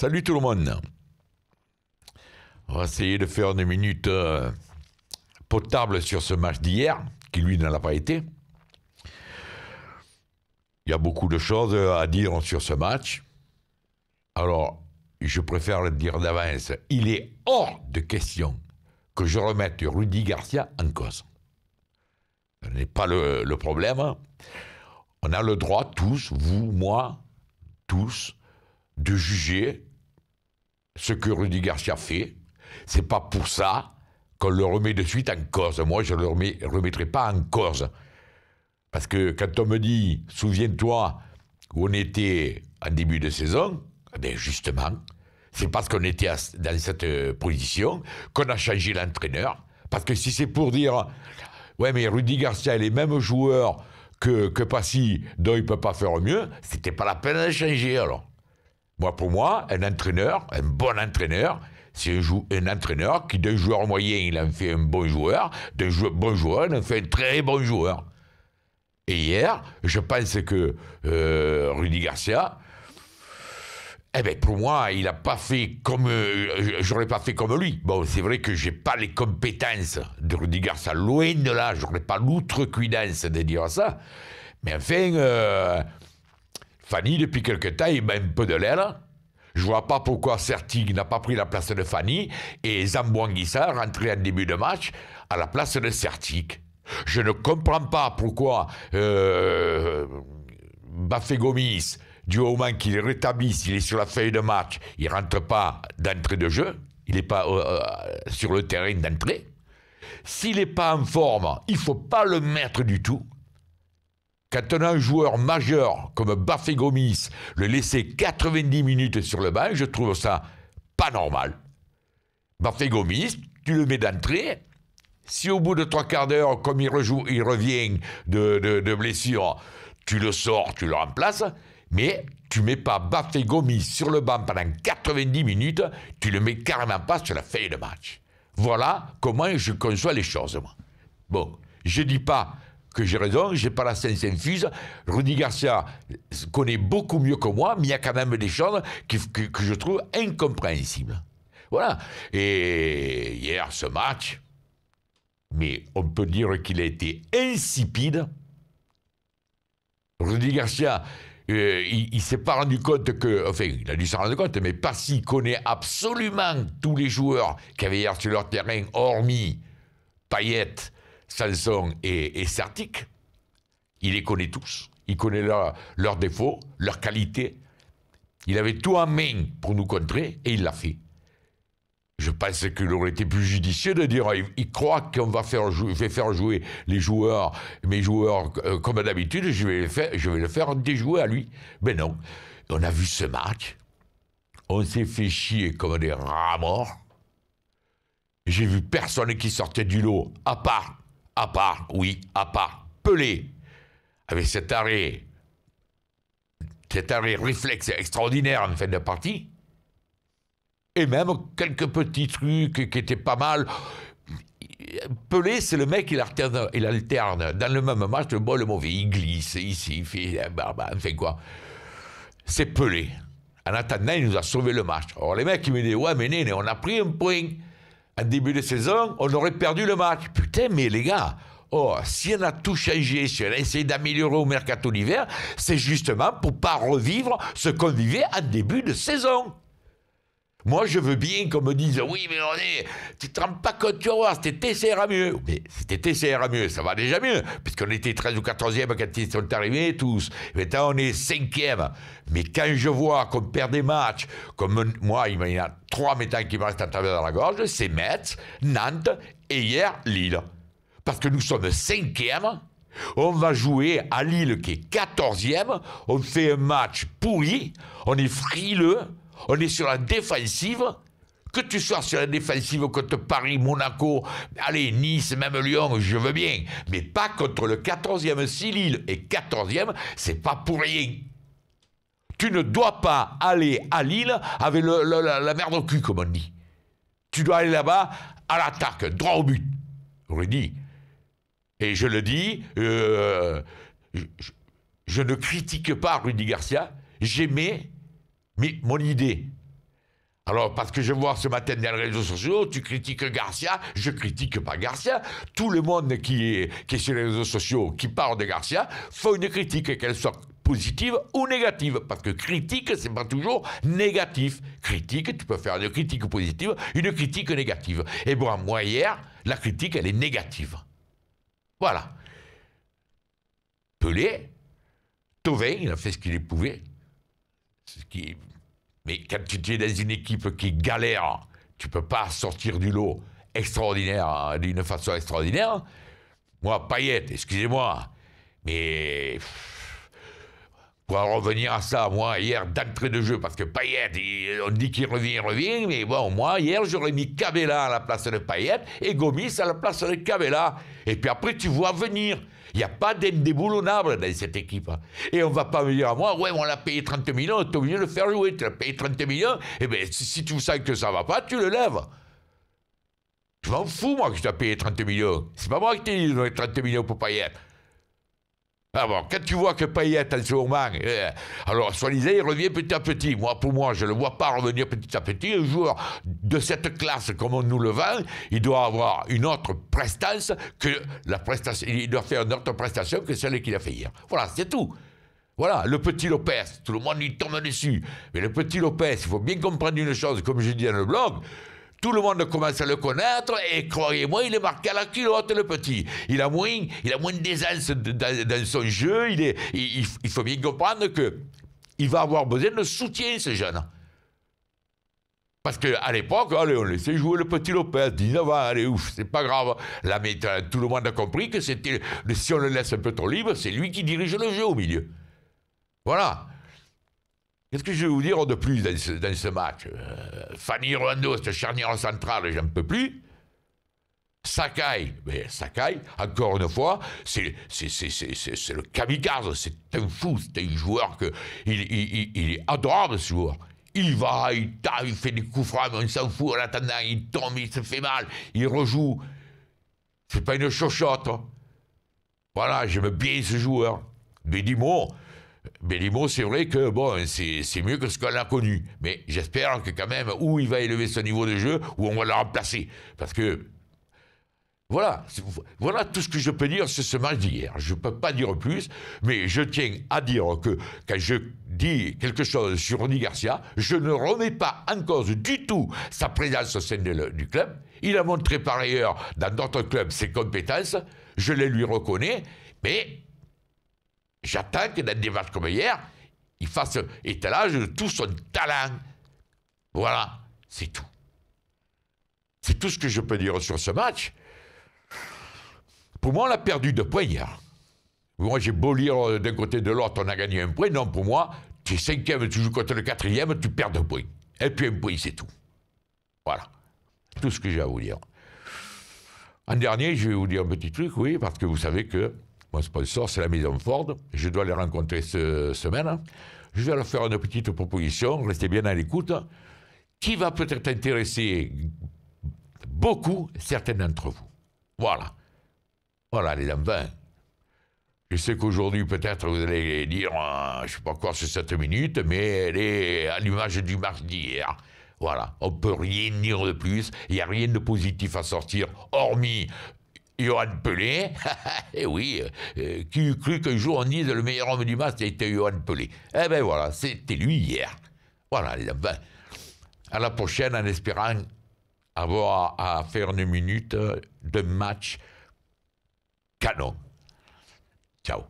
Salut tout le monde. On va essayer de faire une minute euh, potable sur ce match d'hier, qui lui n'en a pas été. Il y a beaucoup de choses euh, à dire sur ce match. Alors, je préfère le dire d'avance, il est hors de question que je remette Rudy Garcia en cause. Ce n'est pas le problème. On a le droit, tous, vous, moi, tous, de juger ce que Rudy Garcia fait. C'est pas pour ça qu'on le remet de suite en cause. Moi, je ne le remettrai pas en cause. Parce que quand on me dit, souviens-toi où on était en début de saison, eh justement, c'est parce qu'on était dans cette position qu'on a changé l'entraîneur. Parce que si c'est pour dire, ouais, mais Rudy Garcia est le même joueur que, que Passy, donc il ne peut pas faire mieux, c'était pas la peine de changer alors. Moi, pour moi, un entraîneur, un bon entraîneur, c'est un, entraîneur qui, d'un joueur moyen, il en fait un bon joueur, d'un bon joueur, il en fait un très bon joueur. Et hier, je pense que euh, Rudy Garcia, eh ben pour moi, il n'a pas fait comme. Euh, j'aurais pas fait comme lui. Bon, c'est vrai que j'ai pas les compétences de Rudy Garcia, loin de là, je n'aurais pas l'outrecuidance de dire ça. Mais enfin. Euh, Fanny, depuis quelque temps, il met un peu de l'air Je vois pas pourquoi Certig n'a pas pris la place de Fanny et Zambouanguissa rentré en début de match à la place de Sertig. Je ne comprends pas pourquoi euh, Bafé Gomis, du moment qu'il rétabli, il est sur la feuille de match, il rentre pas d'entrée de jeu, il n'est pas euh, euh, sur le terrain d'entrée. S'il n'est pas en forme, il faut pas le mettre du tout. Quand on a un joueur majeur comme Bafé Gomis, le laisser 90 minutes sur le banc, je trouve ça pas normal. Bafé Gomis, tu le mets d'entrée. Si au bout de trois quarts d'heure, comme il, revient de, blessure, tu le sors, tu le remplaces, mais tu mets pas Bafé Gomis sur le banc pendant 90 minutes, tu le mets carrément pas sur la feuille de match. Voilà comment je conçois les choses, moi. Bon, je dis pas que j'ai raison, j'ai pas la science infuse. Rudy Garcia connaît beaucoup mieux que moi, mais il y a quand même des choses que, je trouve incompréhensibles. Voilà. Et hier, ce match, mais on peut dire qu'il a été insipide. Rudy Garcia, euh, il, ne s'est pas rendu compte que, enfin, il a dû s'en rendre compte, mais pas s'il connaît absolument tous les joueurs qui avaient hier sur leur terrain, hormis Payette, Sanson et, et il les connaît tous. Il connaît leurs défauts, leurs qualités. Il avait tout en main pour nous contrer et il l'a fait. Je pense qu'il aurait été plus judicieux de dire il, croit qu'on va faire, je vais faire jouer les joueurs, mes joueurs euh, comme d'habitude, je vais, je vais le faire déjouer à lui. Mais non, on a vu ce match, on s'est fait chier comme des rats morts. J'ai vu personne qui sortait du lot, à part à part, oui, à part. Pelé, avec cet arrêt, cet arrêt réflexe extraordinaire en fin de partie, et même quelques petits trucs qui étaient pas mal. Pelé, c'est le mec, qui alterne, il alterne dans le même match le bon le mauvais. Il glisse ici, il fait, fait quoi. C'est Pelé. En attendant, il nous a sauvé le match. Alors les mecs, ils me disent Ouais, mais Néné, on a pris un point en début de saison, on aurait perdu le match. Putain, mais les gars, oh, si on a tout changé, si on a essayé d'améliorer au mercato d'hiver, c'est justement pour pas revivre ce qu'on vivait en début de saison. Moi, je veux bien qu'on me dise oui, mais on est, tu te rends pas compte, tu vas voir, c'était TCR à mieux. Mais c'était TCR à mieux, ça va déjà mieux, puisqu'on était 13 ou 14e quand ils sont arrivés tous. maintenant, on est 5e. Mais quand je vois qu'on perd des matchs, comme moi, il y en a trois maintenant qui me restent à travers la gorge, c'est Metz, Nantes et hier Lille. Parce que nous sommes 5e. On va jouer à Lille qui est 14e, on fait un match pourri, on est frileux, on est sur la défensive. Que tu sois sur la défensive contre Paris, Monaco, allez, Nice, même Lyon, je veux bien. Mais pas contre le 14e, si Lille est 14e, c'est pas pour rien. Tu ne dois pas aller à Lille avec la, merde au cul, comme on dit. Tu dois aller là-bas à l'attaque, droit au but. Rudy. Et je le dis, euh, je, je, ne critique pas Rudy Garcia, j'aimais mais mon idée. Alors, parce que je vois ce matin dans les réseaux sociaux, tu critiques Garcia, je critique pas Garcia. Tout le monde qui est, qui sur les réseaux sociaux, qui parle de Garcia, fait une critique, qu'elle soit positive ou négative. Parce que critique, c'est pas toujours négatif. Critique, tu peux faire une critique positive, une critique négative. Et bon, moi, hier, la critique, elle est négative. Voilà. Pelé, Tovin, il a fait ce qu'il pouvait. Mais quand tu es dans une équipe qui galère, tu peux pas sortir du lot extraordinaire hein, d'une façon extraordinaire. Moi, Payet, excusez-moi, mais pour revenir à ça, moi, hier, d'entrée de jeu, parce que Payet, on dit qu'il revient, il revient, mais bon, moi, hier, j'aurais mis Cabella à la place de Payet et Gomis à la place de Cabella. Et puis après, tu vois venir. Il n'y a pas d'indéboulonnable dans cette équipe. Hein. Et on ne va pas me dire à moi, ouais, on l'a payé 30 millions, tu obligé de le faire jouer. Tu l'as payé 30 millions, et eh bien si, tu sens que ça ne va pas, tu le lèves. Je m'en fous, moi, que tu t'ai payé 30 millions. C'est pas moi qui t'ai dit de 30 millions pour être ah quand tu vois que Payet, en ce moment, eh, alors, soi il revient petit à petit. Moi, pour moi, je ne le vois pas revenir petit à petit. Un joueur de cette classe, comme on nous le vend, il doit avoir une autre prestance que la prestation. Il doit faire une autre prestation que celle qu'il a fait hier. Voilà, c'est tout. Voilà, le petit Lopez, tout le monde lui tombe dessus. Mais le petit Lopez, il faut bien comprendre une chose, comme je dis dans le blog, tout le monde commence à le connaître et croyez-moi, il est marqué à la culotte, le petit. Il a moins, il a moins dans, dans, son jeu. Il, faut bien comprendre que il va avoir besoin de soutien, ce jeune. Parce qu'à l'époque, on laissait jouer le petit Lopez, 19 ans, allez, ouf, c'est pas grave. tout le monde a compris que c'était, si on le laisse un peu trop libre, c'est lui qui dirige le jeu au milieu. Voilà. Qu'est-ce que je vais vous dire de plus dans ce, match euh, Fanny Rolando, cette charnière centrale, j'en peux plus. Sakai, mais Sakai, encore une fois, c'est le kamikaze, c'est un fou, c'est un joueur que. Il, est adorable ce joueur. Il va, il tape, il fait des coups francs, mais on s'en fout en attendant, il tombe, il se fait mal, il rejoue. C'est pas une chochotte. Hein. Voilà, j'aime bien ce joueur. Mais dis-moi, Bellimo, c'est vrai que bon, c'est mieux que ce qu'on a connu. Mais j'espère que quand même, où il va élever son niveau de jeu, où on va le remplacer. Parce que. Voilà, voilà tout ce que je peux dire sur ce match d'hier. Je ne peux pas dire plus, mais je tiens à dire que quand je dis quelque chose sur Rudy Garcia, je ne remets pas en cause du tout sa présence au sein du club. Il a montré par ailleurs dans d'autres clubs ses compétences, je les lui reconnais, mais J'attends que dans des matchs comme hier, il fasse étalage de tout son talent. Voilà, c'est tout. C'est tout ce que je peux dire sur ce match. Pour moi, on a perdu deux points hier. Moi, j'ai beau lire euh, d'un côté de l'autre, on a gagné un point. Non, pour moi, tu es cinquième, tu joues contre le quatrième, tu perds deux points. Et puis un point, c'est tout. Voilà. Tout ce que j'ai à vous dire. En dernier, je vais vous dire un petit truc, oui, parce que vous savez que mon sponsor, c'est la maison Ford. Je dois les rencontrer cette semaine. Je vais leur faire une petite proposition. Restez bien à l'écoute. Qui va peut-être intéresser beaucoup certains d'entre vous. Voilà. Voilà les dames Je sais qu'aujourd'hui, peut-être, vous allez dire, euh, je ne sais pas quoi, c'est cette minute, mais elle est à l'image du mardi Voilà, on peut rien dire de plus, il n'y a rien de positif à sortir, hormis Johan Pelé, et eh oui, euh, euh, qui eût cru qu'un jour on dise le meilleur homme du match était Johan Pelé. Eh bien voilà, c'était lui hier. Voilà, les À la prochaine, en espérant avoir à faire une minute de match canon. Ciao.